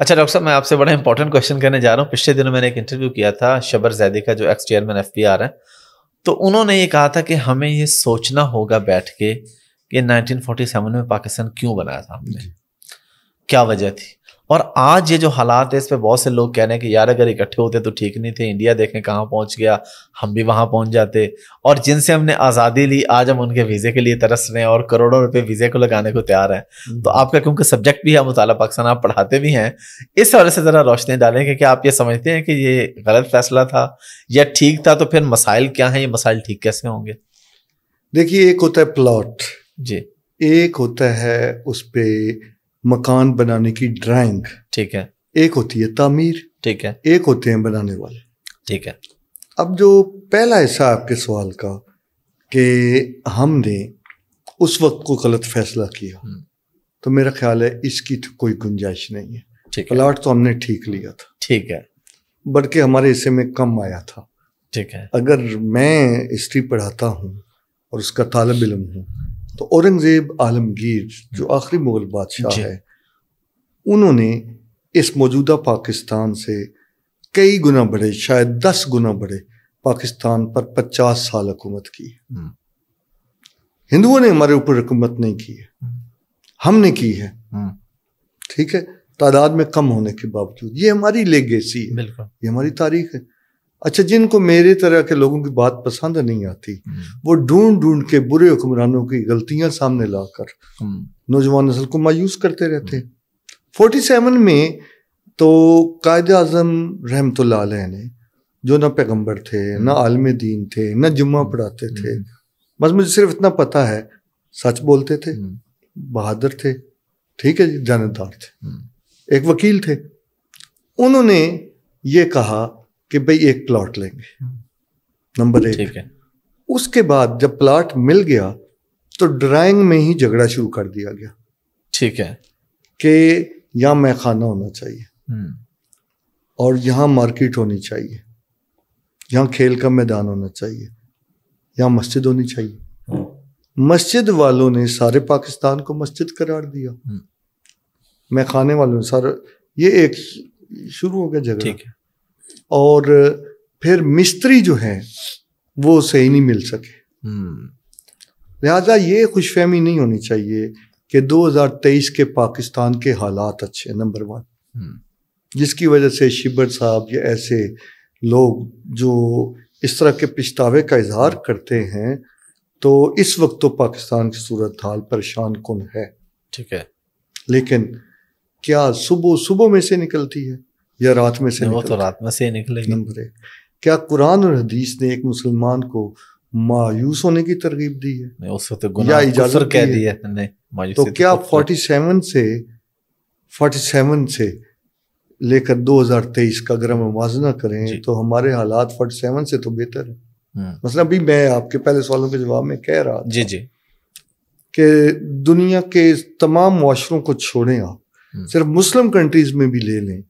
अच्छा डॉक्टर साहब मैं आपसे बड़ा इंपॉर्टेंट क्वेश्चन करने जा रहा हूँ पिछले दिनों मैंने एक इंटरव्यू किया था शबर जैदी का जो एक्स चेयरमैन एफ है तो उन्होंने ये कहा था कि हमें ये सोचना होगा बैठ के कि 1947 में पाकिस्तान क्यों बनाया था हमने क्या वजह थी और आज ये जो हालात है इस पर बहुत से लोग कह रहे हैं कि यार अगर इकट्ठे होते तो ठीक नहीं थे इंडिया देखें कहाँ पहुँच गया हम भी वहाँ पहुँच जाते और जिनसे हमने आज़ादी ली आज हम उनके वीज़े के लिए तरस रहे हैं और करोड़ों रुपये वीज़े को लगाने को तैयार हैं हम्म। तो आपका क्योंकि सब्जेक्ट भी है मुताला पाकिस्तान आप पढ़ाते भी हैं इस हवाले से ज़रा रोशनी डालें कि क्या आप ये समझते हैं कि ये गलत फैसला था या ठीक था तो फिर मसाइल क्या हैं ये मसाइल ठीक कैसे होंगे देखिए एक होता है प्लॉट जी एक होता है उस पर मकान बनाने की ड्राइंग ठीक है एक होती है तामीर ठीक है एक होते हैं बनाने वाले ठीक है अब जो पहला हिस्सा आपके सवाल का कि हमने उस वक्त को गलत फैसला किया हम्म। तो मेरा ख्याल है इसकी तो कोई गुंजाइश नहीं है ठीक प्लाट तो हमने ठीक लिया था ठीक है बल्कि हमारे हिस्से में कम आया था ठीक है अगर मैं हिस्ट्री पढ़ाता हूँ और उसका तालब इलम हूँ तो औरंगजेब आलमगीर जो आखिरी मुगल बादशाह है उन्होंने इस मौजूदा पाकिस्तान से कई गुना बढ़े शायद दस गुना बढ़े पाकिस्तान पर पचास साल हुकूमत की हम्म। हिंदुओं ने हमारे ऊपर हुकूमत नहीं की है हम्म। हमने की है हम्म। ठीक है तादाद में कम होने के बावजूद ये हमारी लेगेसी है ये हमारी तारीख है अच्छा जिनको मेरे तरह के लोगों की बात पसंद नहीं आती हम्म। वो ढूंढ ढूंढ के बुरे हुक्मरानों की गलतियां सामने लाकर हम्म। नौजवान नस्ल को मायूस करते रहते फोर्टी हम्म। सेवन में तो कायद अजम रहमत ने जो ना पैगम्बर थे ना आलम दीन थे ना जुम्मा पढ़ाते थे बस मुझे सिर्फ इतना पता है सच बोलते थे बहादुर थे ठीक है जी जानदार थे एक वकील थे उन्होंने ये कहा कि भाई एक प्लॉट लेंगे नंबर हम्म। एक ठीक है उसके बाद जब प्लॉट मिल गया तो ड्राइंग में ही झगड़ा शुरू कर दिया गया ठीक है कि यहाँ मैखाना होना चाहिए हम्म। और यहाँ मार्केट होनी चाहिए यहां खेल का मैदान होना चाहिए यहां मस्जिद होनी चाहिए हम्म। मस्जिद वालों ने सारे पाकिस्तान को मस्जिद करार दिया मैं खाने वालों ने सारा ये एक शुरू हो गया है और फिर मिस्त्री जो है वो सही नहीं मिल सके हम्म। लिहाजा ये खुशफहमी नहीं होनी चाहिए कि 2023 के पाकिस्तान के हालात अच्छे नंबर वन हम्म। जिसकी वजह से शिबर साहब या ऐसे लोग जो इस तरह के पछतावे का इजहार करते हैं तो इस वक्त तो पाकिस्तान की सूरत हाल परेशान कन है ठीक है लेकिन क्या सुबह सुबह में से निकलती है या रात में से वो तो रात में से निकलेगी नंबर एक क्या कुरान और हदीस ने एक मुसलमान को मायूस होने की तरगीब दी है नहीं, उसको तो गुनाह या इजाजत कह दी है नहीं, तो, तो क्या फोर्टी सेवन से फोर्टी सेवन से लेकर दो हजार तेईस का अगर हम मुजना करें तो हमारे हालात फोर्टी सेवन से तो बेहतर है हम्म। मतलब अभी मैं आपके पहले सवालों के जवाब में कह रहा जी जी कि दुनिया के तमाम माशरों को छोड़ें आप हम्म। सिर्फ मुस्लिम कंट्रीज में भी ले लें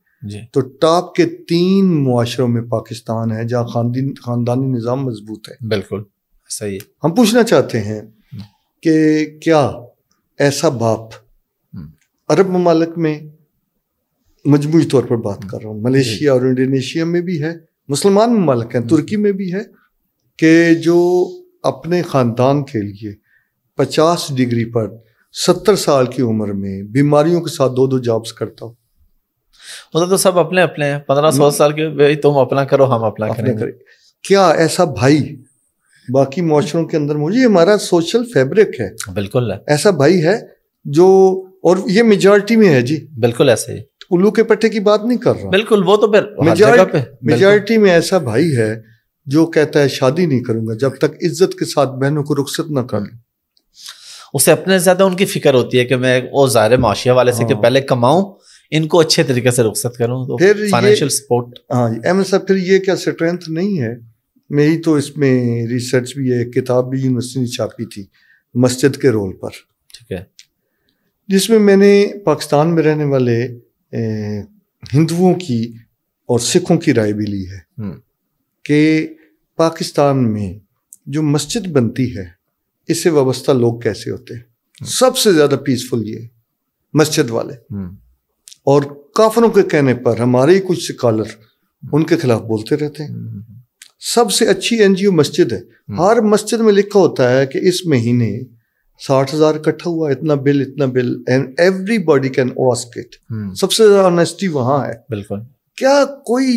तो टॉप के तीन मुआशरों में पाकिस्तान है जहाँ खानदानी खानदानी निज़ाम मजबूत है बिल्कुल सही है हम पूछना चाहते हैं हम्म। कि क्या ऐसा बाप हम्म। अरब ममालक में मजमू तौर पर बात हम्म। कर रहा हूँ मलेशिया और इंडोनेशिया में भी है मुसलमान ममालक हैं तुर्की में भी है कि जो अपने ख़ानदान के लिए पचास डिग्री पर सत्तर साल की उम्र में बीमारियों के साथ दो दो जॉब्स करता हो मतलब तो सब अपने अपने हैं पंद्रह सौ हम्म। साल के भाई तुम अपना करो हम अपना करें क्या ऐसा भाई बाकी मुआशरों के अंदर मुझे हमारा सोशल फैब्रिक है बिल्कुल है ऐसा भाई है जो और ये मेजोरिटी में है जी बिल्कुल ऐसे ही उल्लू के पट्टे की बात नहीं कर रहा बिल्कुल वो तो फिर मेजोरिटी में ऐसा भाई है जो कहता है शादी नहीं करूंगा जब तक इज्जत के साथ बहनों को रुखसत ना कर लूँ उसे अपने ज्यादा उनकी फिक्र होती है कि मैं वो ज़ाहिर माशिया वाले से हाँ। कि पहले कमाऊं इनको अच्छे तरीके से रुखसत करूँ तो फाइनेंशियल सपोर्ट हाँ एम साहब फिर ये क्या स्ट्रेंथ नहीं है मेरी तो इसमें रिसर्च भी है किताब भी यूनिवर्सिटी ने छापी थी मस्जिद के रोल पर ठीक है जिसमें मैंने पाकिस्तान में रहने वाले हिंदुओं की और सिखों की राय भी ली है हम्म। कि पाकिस्तान में जो मस्जिद बनती है इससे वाबस्ता लोग कैसे होते हैं हम्म। सबसे ज़्यादा पीसफुल ये मस्जिद वाले हम्म। और काफरों के कहने पर हमारे ही कुछ स्कॉलर उनके खिलाफ बोलते रहते हैं सबसे अच्छी एनजीओ मस्जिद है हर मस्जिद में लिखा होता है कि इस महीने साठ हजार इकट्ठा हुआ इतना बिल इतना bill and everybody can ask it सबसे ज्यादा ऑनेस्टी वहां है बिल्कुल क्या कोई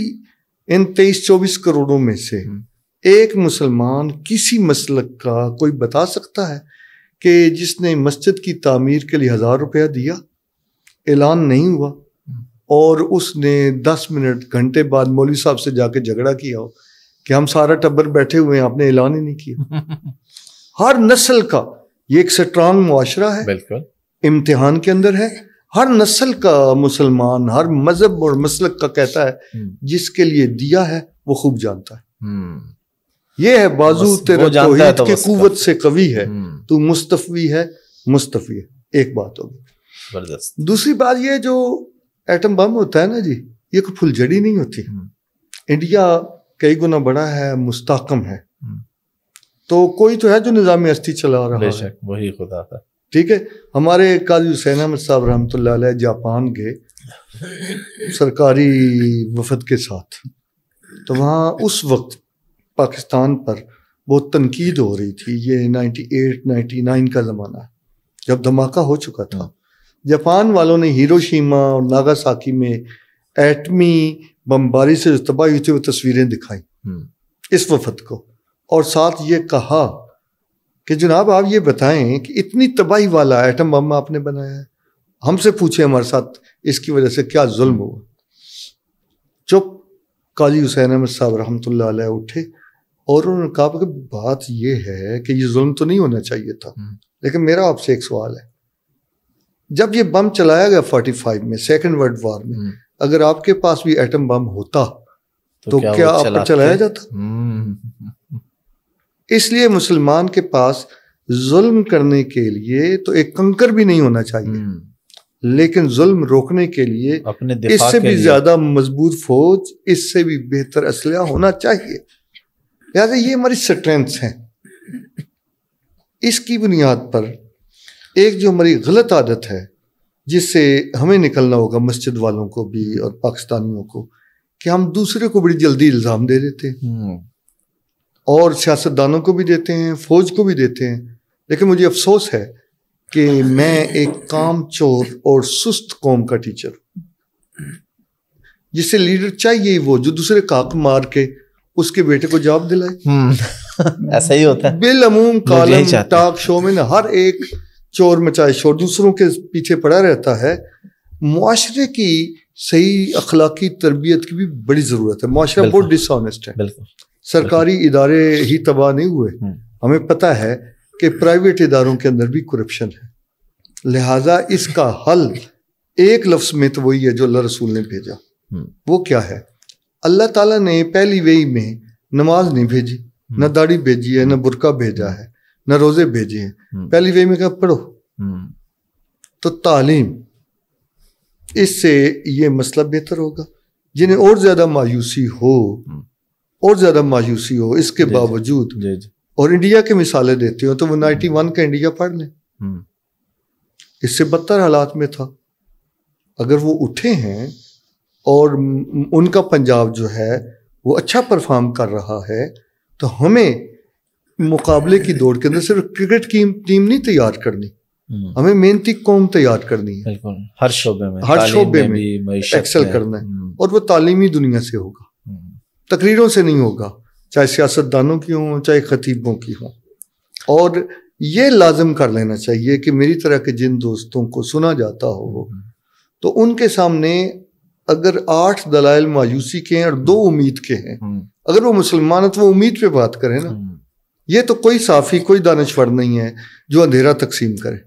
इन तेईस चौबीस करोड़ों में से हम्म। एक मुसलमान किसी मसलक का कोई बता सकता है कि जिसने मस्जिद की तामीर के लिए हजार रुपया दिया ऐलान नहीं हुआ हम्म। और उसने दस मिनट घंटे बाद मौलवी साहब से जाके झगड़ा किया हो कि हम सारा टब्बर बैठे हुए हैं आपने ऐलान ही नहीं किया हर नस्ल का ये एक स्ट्रांग मुआशरा है बिल्कुल इम्तिहान के अंदर है हर नस्ल का मुसलमान हर मजहब और मसलक का कहता है हम्म। जिसके लिए दिया है वो खूब जानता है हम्म। ये है बाजू तेरा तो से कवि है तू मुस्तफी है मुस्तफी है एक बात होगी जबरदस्त दूसरी बात ये जो एटम बम होता है ना जी ये कोई फुलझड़ी नहीं होती इंडिया हम्म। कई गुना बड़ा है मुस्तकम है हम्म। तो कोई तो है जो निज़ाम अस्थि चला रहा है वही खुदा था ठीक है हमारे काजी हुसैन अहमद साहब रहमत जापान गए सरकारी वफद के साथ तो वहाँ उस वक्त पाकिस्तान पर बहुत तनकीद हो रही थी ये 98, 99 का ज़माना जब धमाका हो चुका था हम्म। जापान वालों ने हिरोशिमा और नागासाकी में एटमी बमबारी से जो तबाही हुई थी वो तस्वीरें दिखाई हम्म। इस वफद को और साथ ये कहा कि जनाब आप ये बताएं कि इतनी तबाही वाला एटम बम आपने बनाया है हमसे पूछे हमारे साथ इसकी वजह से क्या जुल्म हुआ चुप काजी हुसैन अहमद साहब रहमत उठे और उन्होंने कहा कि बात यह है कि ये जुल्म तो नहीं होना चाहिए था हम्म। लेकिन मेरा आपसे एक सवाल है जब ये बम चलाया गया 45 में सेकेंड वर्ल्ड वॉर में हम्म। अगर आपके पास भी एटम बम होता तो, तो क्या, क्या आप चलाया जाता हम्म। इसलिए मुसलमान के पास जुल्म करने के लिए तो एक कंकर भी नहीं होना चाहिए हम्म। लेकिन जुल्म रोकने के लिए अपने इससे भी ज्यादा मजबूत फौज इससे भी बेहतर असलिया होना चाहिए लिहाजा ये हमारी स्ट्रेंथ्स हैं इसकी बुनियाद पर एक जो हमारी गलत आदत है जिससे हमें निकलना होगा मस्जिद वालों को भी और पाकिस्तानियों को कि हम दूसरे को बड़ी जल्दी इल्ज़ाम दे देते हैं हम्म। और सियासतदानों को भी देते हैं फौज को भी देते हैं लेकिन मुझे अफसोस है कि मैं एक काम चोर और सुस्त कौम का टीचर जिसे लीडर चाहिए वो जो दूसरे काक मार के उसके बेटे को जवाब दिलाए हम्म। ऐसा ही होता है बिलअमूम कॉलम टॉक शो में ना हर एक चोर मचाए शोर दूसरों के पीछे पड़ा रहता है माशरे की सही अखलाकी तरबियत की भी बड़ी ज़रूरत है माशरा बहुत डिसऑनेस्ट है सरकारी इदारे ही तबाह नहीं हुए हम्म। हमें पता है कि प्राइवेट इदारों के अंदर भी करप्शन है लिहाजा इसका हल एक लफ्स में तो वही है जो अल्लाह रसूल ने भेजा हम्म। वो क्या है अल्लाह ताला ने पहली वही में नमाज नहीं भेजी हम्म। ना दाढ़ी भेजी है ना बुरका भेजा है न रोजे भेजे हैं हम्म। पहली वे में कहा पढ़ो हम्म। तो तालीम इससे ये मसला बेहतर होगा जिन्हें और ज्यादा मायूसी हो हम्म। और ज्यादा मायूसी हो इसके बावजूद और इंडिया की मिसालें देते हो तो वो नाइनटी वन का इंडिया पढ़ लें इससे बदतर हालात में था अगर वो उठे हैं और उनका पंजाब जो है वो अच्छा परफॉर्म कर रहा है तो हमें मुकाबले की दौड़ के अंदर सिर्फ क्रिकेट की टीम नहीं तैयार करनी हम्म। हमें मेहनती कौम तैयार करनी है हर शोबे में हर शोबे में, एक्सेल करना है हम्म। और वो तालीमी दुनिया से होगा हम्म। तकरीरों से नहीं होगा चाहे सियासतदानों की हों चाहे खतीबों की हों और ये लाजम कर लेना चाहिए कि मेरी तरह के जिन दोस्तों को सुना जाता हो तो उनके सामने अगर आठ दलाइल मायूसी के हैं और दो उम्मीद के हैं अगर वो तो वो उम्मीद पे बात करें ना ये तो कोई साफ़ी कोई दानश्वर नहीं है जो अंधेरा तकसीम करे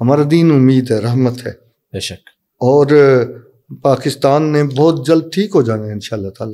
हमारा दीन उम्मीद है रहमत है बेशक और पाकिस्तान ने बहुत जल्द ठीक हो जाना है इन शाह